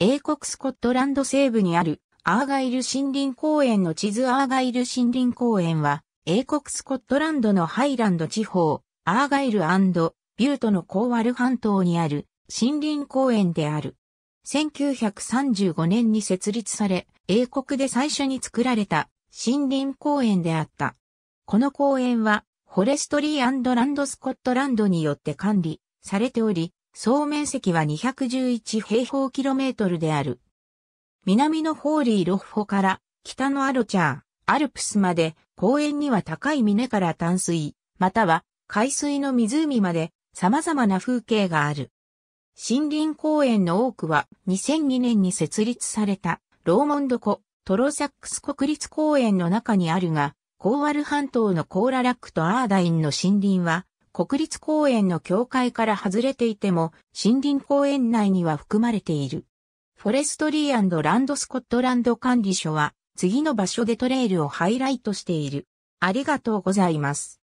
英国スコットランド西部にあるアーガイル森林公園の地図アーガイル森林公園は英国スコットランドのハイランド地方アーガイルビュートのコーワル半島にある森林公園である。1935年に設立され英国で最初に作られた森林公園であった。この公園はフォレストリーランドスコットランドによって管理されており、総面積は211平方キロメートルである。南のホーリーロッフォから北のアロチャー、アルプスまで公園には高い峰から淡水、または海水の湖まで様々な風景がある。森林公園の多くは2002年に設立されたローモンド湖、トロサックス国立公園の中にあるが、コーワル半島のコーララックとアーダインの森林は国立公園の境界から外れていても、森林公園内には含まれている。フォレストリーランドスコットランド管理所は、次の場所でトレイルをハイライトしている。ありがとうございます。